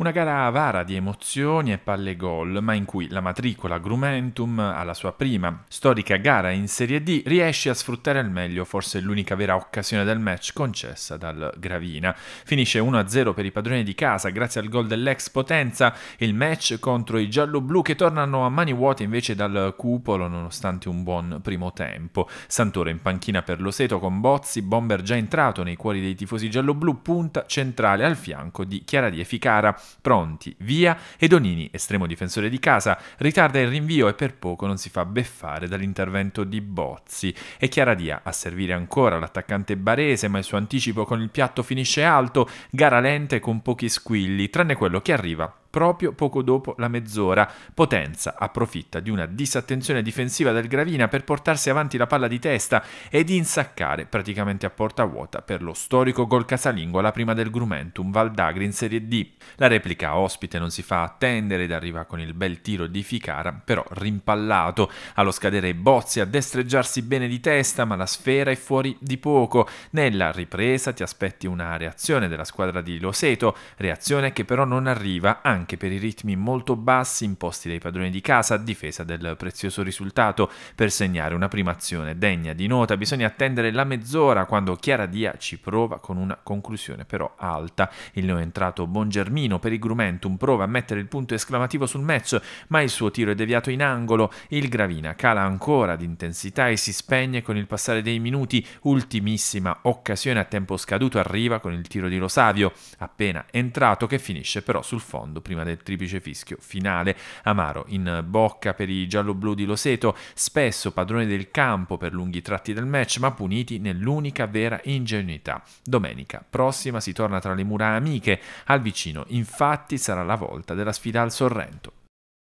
Una gara avara di emozioni e palle gol, ma in cui la matricola Grumentum, alla sua prima storica gara in Serie D, riesce a sfruttare al meglio forse l'unica vera occasione del match concessa dal Gravina. Finisce 1-0 per i padroni di casa grazie al gol dell'ex Potenza, il match contro i giallo che tornano a mani vuote invece dal cupolo nonostante un buon primo tempo. Santoro in panchina per Loseto con Bozzi, bomber già entrato nei cuori dei tifosi giallo punta centrale al fianco di Chiara di Ficara pronti, via, e Donini, estremo difensore di casa, ritarda il rinvio e per poco non si fa beffare dall'intervento di Bozzi. E Chiara Dia a servire ancora l'attaccante barese, ma il suo anticipo con il piatto finisce alto, gara lente con pochi squilli, tranne quello che arriva proprio poco dopo la mezz'ora. Potenza approfitta di una disattenzione difensiva del Gravina per portarsi avanti la palla di testa ed insaccare praticamente a porta vuota per lo storico gol casalingo alla prima del Grumentum Valdagri in Serie D. La replica ospite non si fa attendere ed arriva con il bel tiro di Ficara, però rimpallato. Allo scadere Bozzi a destreggiarsi bene di testa, ma la sfera è fuori di poco. Nella ripresa ti aspetti una reazione della squadra di Loseto, reazione che però non arriva anche anche per i ritmi molto bassi imposti dai padroni di casa a difesa del prezioso risultato. Per segnare una prima azione degna di nota bisogna attendere la mezz'ora quando Chiara Dia ci prova con una conclusione però alta. Il neoentrato Bongermino per il Grumentum prova a mettere il punto esclamativo sul match, ma il suo tiro è deviato in angolo, il Gravina cala ancora di intensità e si spegne con il passare dei minuti, ultimissima occasione a tempo scaduto arriva con il tiro di Rosavio appena entrato che finisce però sul fondo prima del triplice fischio finale. Amaro in bocca per i gialloblu di Loseto, spesso padrone del campo per lunghi tratti del match, ma puniti nell'unica vera ingenuità. Domenica prossima si torna tra le mura amiche, al vicino infatti sarà la volta della sfida al Sorrento.